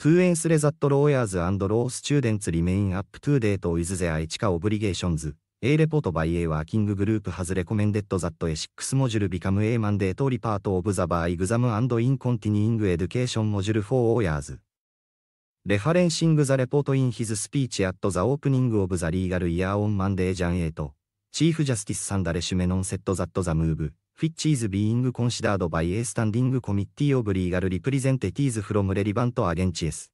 f l e n c e Result Lawyers and Law Students Remain Up to Date with their e HCA Obligations. A report by a working group has recommended that a six module become a mandatory part of the by exam and in continuing education module for l a w y e r s Referencing the report in his speech at the opening of the legal year on Monday Jan 8, Chief Justice Sandare s h u m e n o n said that the move which is being considered by a standing committee of legal representatives from relevant agencies.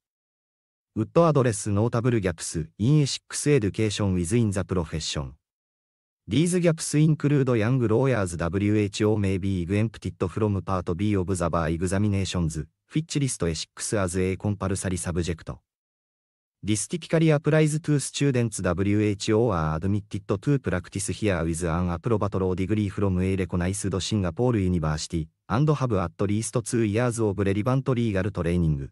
Would address notable gaps in ethics education within the profession. These gaps include young lawyers WHO may be exempted from part B of the bar examinations, which list ethics as a compulsory subject. This typically applies to students WHO are admitted to practice here with an a p p r o b a t o r a degree from a recognized Singapore university and have at least two years of relevant legal training.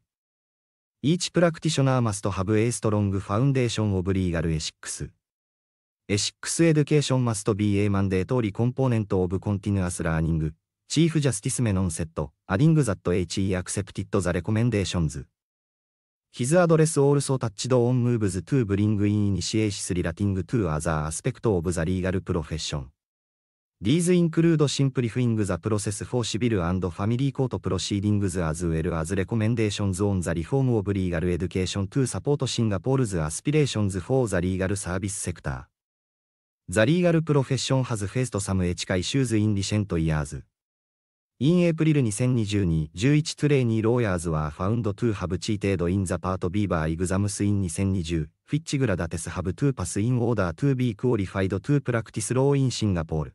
Each practitioner must have a strong foundation of legal ethics. Ethics education must be a mandatory component of continuous learning. Chief Justice Menon said, adding that HE accepted the recommendations. His address also touched on moves to bring initiations relating to other aspects of the legal profession. These include simplifying the process for civil and family court proceedings as well as recommendations on the reform of legal education to support Singapore's aspirations for the legal service sector. The legal profession has faced some ethical issues in recent years. In April 2022, 11 Trainee Lawyers were found to have cheated in the part Beaver exams in 2020, which gradates have to pass in order to be qualified to practice law in Singapore.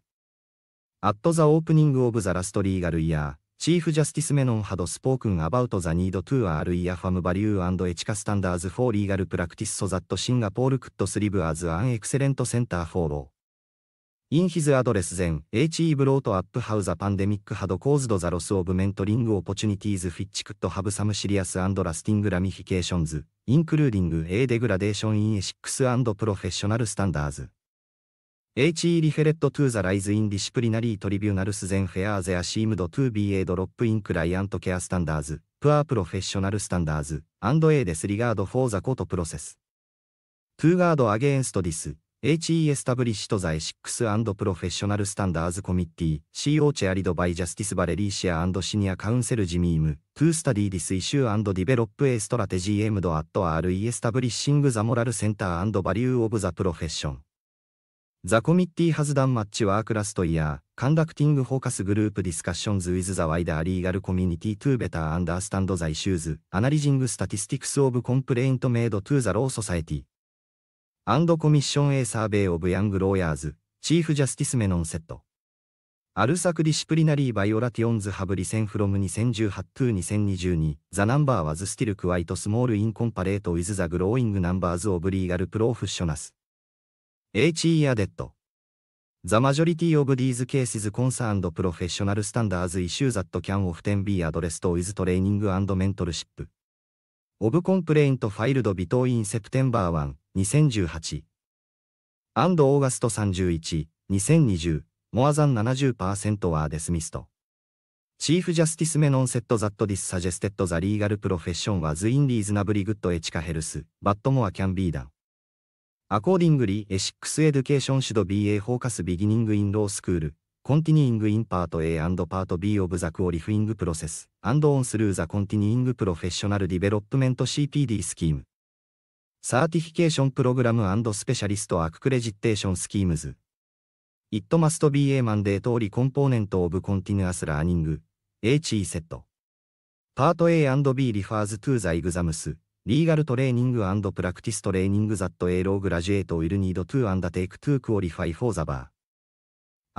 At the opening of the last legal year, Chief Justice Menon had spoken about the need to a reaffirm value and ethical standards for legal practice so that Singapore could serve as an excellent center for law. In his address then, H.E. brought up how the pandemic had caused the loss of mentoring opportunities which could have some serious and lasting ramifications, including a degradation in ethics and professional standards. H.E. referred to the rise in disciplinary tribunals then where there seemed to be a drop in client care standards, poor professional standards, and a disregard for the court process. To guard against this, HES タブリシトザエシックスプロフェッショナルスタンダーズコミッティ CO チェアリドバイジャスティスバレリーシアシニアカウンセルジミームトゥースタディディスイシューディベロップエストラテジーエムドアット RE エスタブリッシングザモラルセンターバリューオブザプロフェッションザコミッティハズダンマッチワークラストイヤーカンダクティングフォーカスグループディスカッションズウィズザワイダーリーガルコミュニティトゥーベターアンダースタンドザイシューズアナリジングスタティスティクスオブコンプレイントメイドトゥーザローソサエティ Commission A Survey of Young Lawyers, Chief Justice Menon Set. アルサクディシプリナリーバイオラティオンズハブリセンフロム2018 to 2022 The number was still quite small in comparate with the growing numbers of legal professionals. H. E. Adet. The majority of these cases concerned professional standards issues that can often be addressed with training and mentorship. Of complaint filed between September 1, 2018アンド・オーガスト31、2020モアザン70%はデスミスト。チーフジャスティスメノンセットザットディスサジェステッドザリーガルプロフェッションはズインリーズナブリグッドエチカヘルス、バットモアキャンビーダン。アコーディングリーエシックスエデュケーションシュド BA フォーカスビギニングインロースクール、コンティニーイングインパート A& パート B オブザクオリフィングプロセス、アンドオンスルーザコンティニーイングプロフェッショナルディベロップメント CPD スキーム。サーティフィケーションプログラムスペシャリストアククレジッテーションスキームズ。It must be a mandate or component of continuous learning, HE セット。パート A&B and refers to the exams, legal training and practice training that a law graduate will need to undertake to qualify for the bar.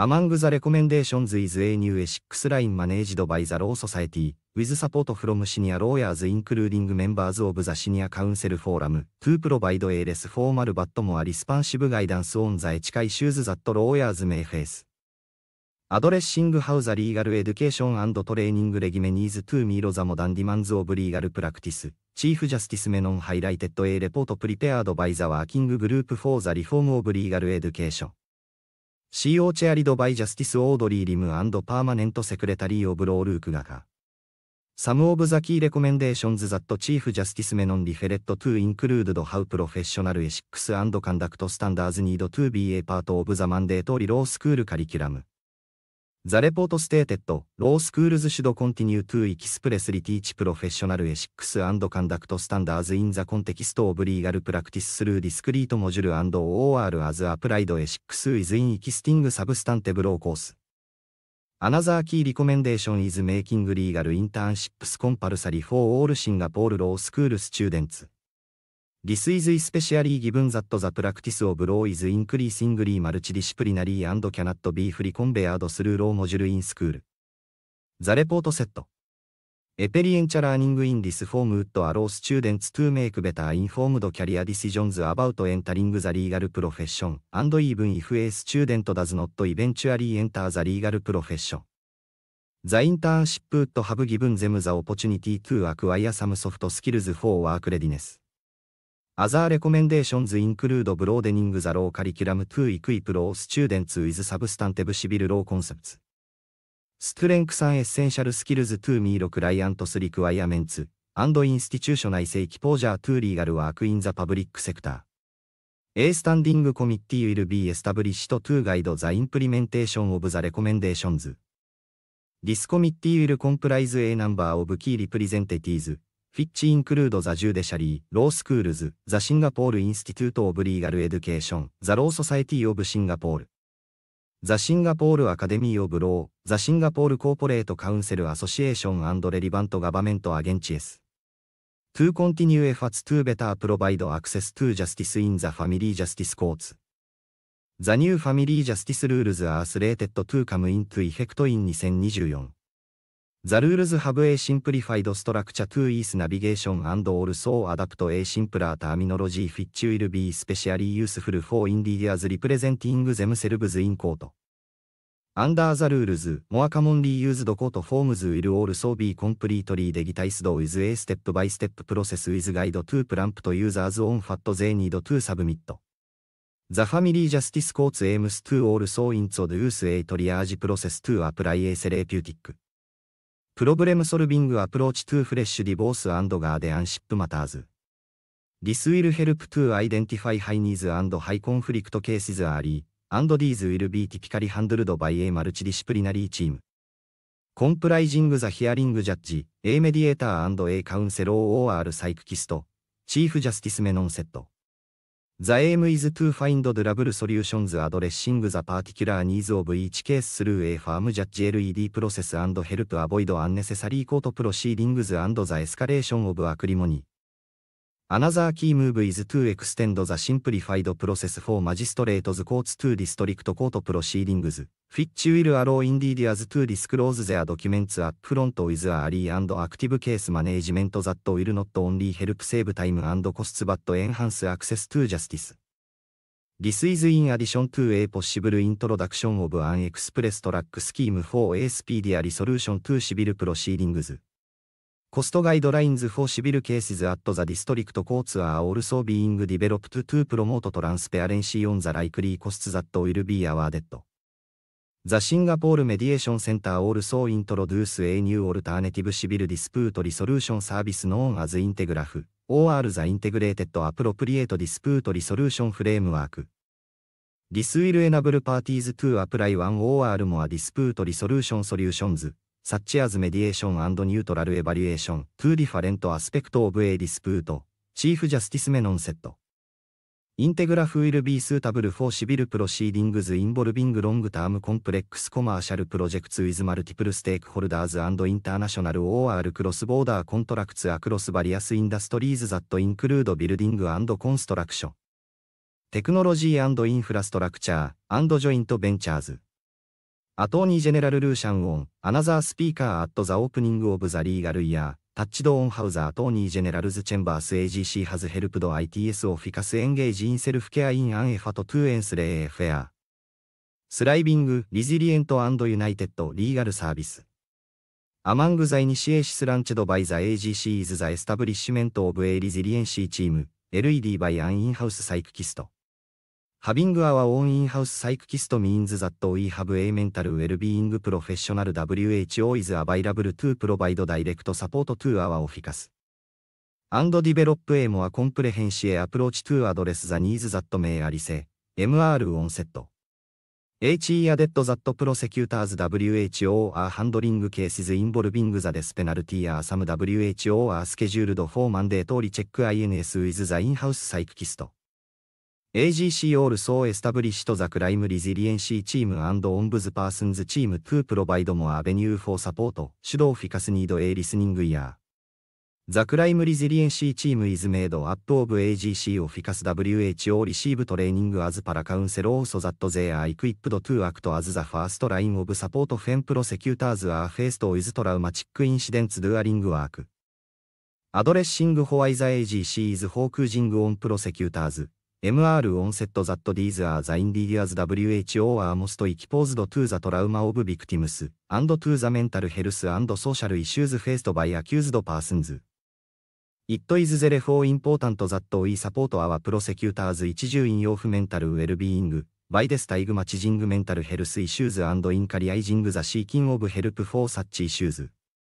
Among the recommendations is a new A6 line managed by the Law Society, with support from senior lawyers including members of the Senior Council Forum, to provide a less formal but more responsive guidance on the ethical issues that lawyers may face. Addressing how the legal education and training regime needs to meet the modern demands of legal practice, Chief Justice Menon highlighted a report prepared by the Working Group for the Reform of Legal Education. CO チェアリドバイジャスティスオードリーリムパーマネントセクレタリーオブロールークガガ。サムオブザキーレコメンデーションズザットチーフジャスティスメノンリフェレットトゥインクルードドハウプロフェッショナルエシックスアンド・カンダクトスタンダーズニードトゥービーエパートオブザマンデートリロースクールカリキュラム。ザレポートステーテッド、ロースクールズシュドコンティニュートゥーエキスプレスリティーチプロフェッショナルエシックスアンドカンダクトスタンダーズインザコンテキストオブリーガルプラクティススルーディスクリートモジュールアンドールアズアプライドエシックスイズインエキスティングサブスタンテブローコース。アナザーキーリコメンデーションイズメイキングリーガルインターンシップスコンパルサリフォーオールシンガポールロースクールスチューデンツ。This is especially given that the practice of law is increasingly multidisciplinary and cannot be fully conveyed through law module in school. The report said. Experiential learning in this form would allow students to make better informed career decisions about entering the legal profession, and even if a student does not eventually enter the legal profession. The internship would have given them the opportunity to acquire some soft skills for work readiness. Other recommendations include broadening the law curriculum to equip law students with substantive civil law concepts. Strengths and essential skills to meet clients' requirements, and institutionalize exposure to legal work in the public sector. A standing committee will be established to guide the implementation of the recommendations. This committee will comprise a number of key representatives, フィッチインクルードザ・ジューデシャリー、ロースクールズ、ザ・シンガポール・インスティテュート・オブ・リーガル・エデュケーション、ザ・ロー・ソサエティ・オブ・シンガポール。ザ・シンガポール・アカデミー・オブ・ロー、ザ・シンガポール・コーポレート・カウンセル・アソシエーション・アンド・レリバント・ガバメント・アゲンチエス。トゥ・ continue efforts to better provide a c ス・ e s s to justice i ス・ the family justice c ス・ u r t s The n ー w family j u s t イ c e rules are s l a 2024. The rules have a simplified structure to ease navigation and also adapt a simpler terminology which will be s p e c i a l l y useful for i n d i v i d u a l s representing themselves in court. Under the rules, more commonly used court forms will also be completely digitized with a step-by-step process with guide to prompt users on what they need to submit. The Family Justice Courts aims to also introduce a triage process to apply a therapeutic プロブレムソルビングアプローチトゥフレッシュディボースアンドガーデアンシップマターズ。This will help to identify high needs and high conflict cases early, and these will be typically handled by a multidisciplinary team. Comprising the hearing judge, a mediator and a counselor or psychist, Chief Justice Menon said. The aim is to find durable solutions addressing the particular needs of each case through a firm judge LED process and help avoid unnecessary court proceedings and the escalation of acrimony. Another key move is to extend the simplified process for magistrates courts to district court proceedings, which will allow individuals to disclose their documents up front with early and active case management that will not only help save time and costs but enhance access to justice. This is in addition to a possible introduction of an express track scheme for a speedier resolution to civil proceedings. コストガイドラインズ i n e s for civil cases at the district courts are also being developed to promote transparency on the likely costs that will be awarded. The Singapore Mediation Center also introduce a new alternative civil dispute resolution service known as Integraf, or the Integrated Appropriate Dispute Resolution Framework. This will enable parties to apply one or more dispute resolution solutions, サッチアーズ・メディエーション・アンドニュートラル・エバリエーション・トゥ・ディファレント・アスペクト・オブ・エイ・ディスプート・チーフ・ジャスティス・メノン・セット・インテグラ・フウィル・ビー・スータブル・フォー・シビル・プロシーディングズ・インボルビング・ロング・ターム・コンプレックス・コマーシャル・プロジェクトウィズ・マルティプル・ステークホルダーズ・アンド・インターナショナル・オー・アール・クロス・ボーダー・コントラクツ・アクロス・バリアス・インダストリーズ・ザット・インクルード・ビルディング・アンド・コンストラクション・テクノロジー・アンド・インフラストラクチャー・アンド・ジョイント・ベンチャーズ・アトーニージェネラル・ルーシャン・オン、アナザー・スピーカー・アット・ザ・オープニング・オブ・ザ・リーガル・イヤー、タッチド・オン・ハウザ・アトーニー・ジェネラルズ・チェンバース・ AGC・ ハズ・ヘルプド・ ITS・ オフィカス・エンゲージ・イン・セルフ・ケア・イン・アン・エファト・トゥ・エンス・レー・エフェア。スライビング・リジリエント・アンド・ユナイテッド・リーガル・サービス。アマング・ザ・イニシエーシス・ランチド・バイ・ザ・ AGC・ イズ・ザ・エスタブリッシュメント・オブ・エリジリエンシー・チーム、LED・ バイ・アン・インハウス・サイク・キスト。Having our own in-house psychist means that we have a mental well-being professional WHO is available to provide direct support to our officers. And develop a more comprehensive approach to address the needs that may arise, MR onset. HE added that prosecutors WHO are handling cases involving the death penalty or some WHO are scheduled for mandatory check INS with the in-house psychist. AGC All So Established the Crime Resiliency Team and Ombudspersons Team to provide more avenue for support, 主導 o u l d f i c e s need a listening ear. The Crime Resiliency Team is made up of AGC o f f i c a s WHO receive training as p a r a c o u n s e l o l so that they are equipped to act as the first line of support when prosecutors are faced with traumatic incidents during work. Addressing w h i the AGC is focusing on prosecutors. MR on set that these are the i n d i v i o u s WHO are most exposed to the trauma of victims, and to the mental health and social issues faced by accused persons. It is therefore important that we support our prosecutors 一重引用 f mental well-being, by the stigmatizing mental health issues and encouraging the seeking of help for such issues.